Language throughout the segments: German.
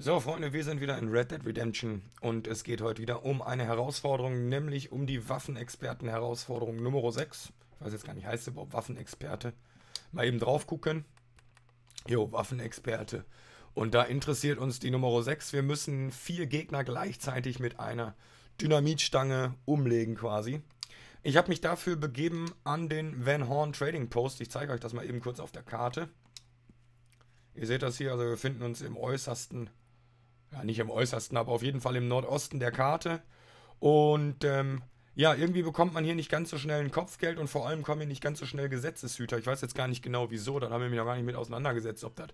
So, Freunde, wir sind wieder in Red Dead Redemption und es geht heute wieder um eine Herausforderung, nämlich um die Waffenexperten-Herausforderung Nummer 6. Ich weiß jetzt gar nicht, heißt es überhaupt Waffenexperte? Mal eben drauf gucken. Jo, Waffenexperte. Und da interessiert uns die Nummer 6. Wir müssen vier Gegner gleichzeitig mit einer Dynamitstange umlegen quasi. Ich habe mich dafür begeben an den Van Horn Trading Post. Ich zeige euch das mal eben kurz auf der Karte. Ihr seht das hier, also wir finden uns im äußersten ja, nicht im äußersten, aber auf jeden Fall im Nordosten der Karte. Und ähm, ja, irgendwie bekommt man hier nicht ganz so schnell ein Kopfgeld und vor allem kommen hier nicht ganz so schnell Gesetzeshüter. Ich weiß jetzt gar nicht genau wieso, da haben wir mich noch gar nicht mit auseinandergesetzt, ob das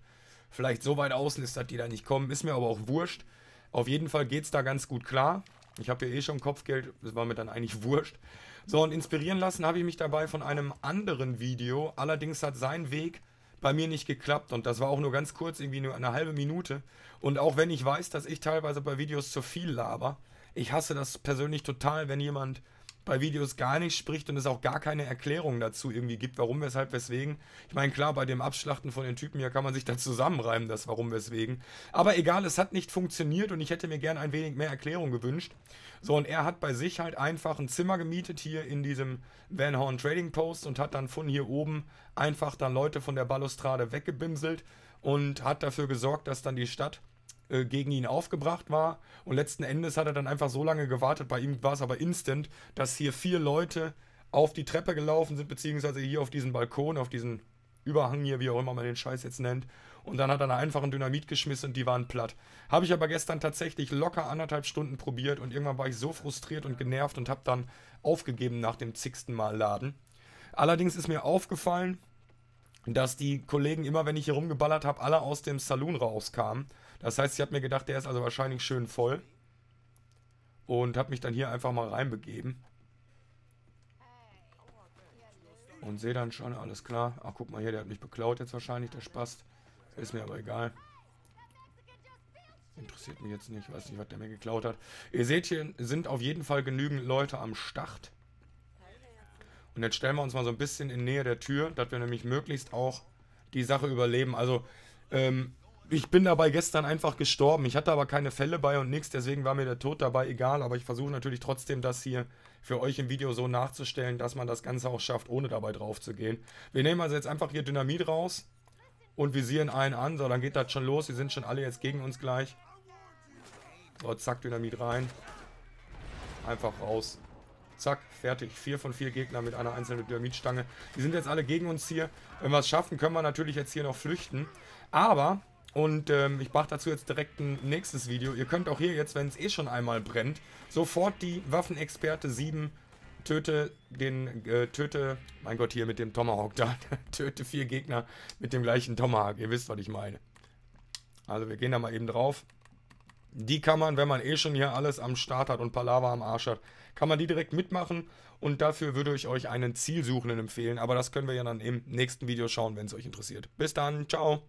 vielleicht so weit außen ist, dass die da nicht kommen. Ist mir aber auch wurscht. Auf jeden Fall geht es da ganz gut klar. Ich habe ja eh schon Kopfgeld, das war mir dann eigentlich wurscht. So, und inspirieren lassen habe ich mich dabei von einem anderen Video. Allerdings hat sein Weg bei mir nicht geklappt und das war auch nur ganz kurz, irgendwie nur eine halbe Minute. Und auch wenn ich weiß, dass ich teilweise bei Videos zu viel laber, ich hasse das persönlich total, wenn jemand bei Videos gar nicht spricht und es auch gar keine Erklärung dazu irgendwie gibt, warum, weshalb, weswegen. Ich meine, klar, bei dem Abschlachten von den Typen hier kann man sich da zusammenreimen, das warum, weswegen. Aber egal, es hat nicht funktioniert und ich hätte mir gern ein wenig mehr Erklärung gewünscht. So, und er hat bei sich halt einfach ein Zimmer gemietet hier in diesem Van Horn Trading Post und hat dann von hier oben einfach dann Leute von der Balustrade weggebimselt und hat dafür gesorgt, dass dann die Stadt äh, gegen ihn aufgebracht war. Und letzten Endes hat er dann einfach so lange gewartet, bei ihm war es aber instant, dass hier vier Leute auf die Treppe gelaufen sind, beziehungsweise hier auf diesen Balkon, auf diesen Überhang hier, wie auch immer man den Scheiß jetzt nennt. Und dann hat er da einfach ein Dynamit geschmissen und die waren platt. Habe ich aber gestern tatsächlich locker anderthalb Stunden probiert und irgendwann war ich so frustriert und genervt und habe dann aufgegeben nach dem zigsten Mal laden. Allerdings ist mir aufgefallen, dass die Kollegen immer, wenn ich hier rumgeballert habe, alle aus dem Saloon rauskamen. Das heißt, ich habe mir gedacht, der ist also wahrscheinlich schön voll. Und habe mich dann hier einfach mal reinbegeben. Und sehe dann schon, alles klar. Ach, guck mal hier, der hat mich beklaut jetzt wahrscheinlich, der Spast. Ist mir aber egal. Interessiert mich jetzt nicht, weiß nicht, was der mir geklaut hat. Ihr seht, hier sind auf jeden Fall genügend Leute am Start. Und jetzt stellen wir uns mal so ein bisschen in Nähe der Tür, dass wir nämlich möglichst auch die Sache überleben. Also, ähm, ich bin dabei gestern einfach gestorben. Ich hatte aber keine Fälle bei und nichts, deswegen war mir der Tod dabei egal. Aber ich versuche natürlich trotzdem, das hier für euch im Video so nachzustellen, dass man das Ganze auch schafft, ohne dabei drauf zu gehen. Wir nehmen also jetzt einfach hier Dynamit raus und visieren einen an. So, dann geht das schon los. Die sind schon alle jetzt gegen uns gleich. So, zack, Dynamit rein. Einfach raus. Zack, fertig. Vier von vier Gegner mit einer einzelnen Dynamitstange. Die sind jetzt alle gegen uns hier. Wenn wir es schaffen, können wir natürlich jetzt hier noch flüchten. Aber, und ähm, ich mache dazu jetzt direkt ein nächstes Video. Ihr könnt auch hier jetzt, wenn es eh schon einmal brennt, sofort die Waffenexperte 7 töte den, äh, töte, mein Gott, hier mit dem Tomahawk da, töte vier Gegner mit dem gleichen Tomahawk. Ihr wisst, was ich meine. Also wir gehen da mal eben drauf. Die kann man, wenn man eh schon hier alles am Start hat und Palaver am Arsch hat, kann man die direkt mitmachen. Und dafür würde ich euch einen Zielsuchenden empfehlen. Aber das können wir ja dann im nächsten Video schauen, wenn es euch interessiert. Bis dann, ciao.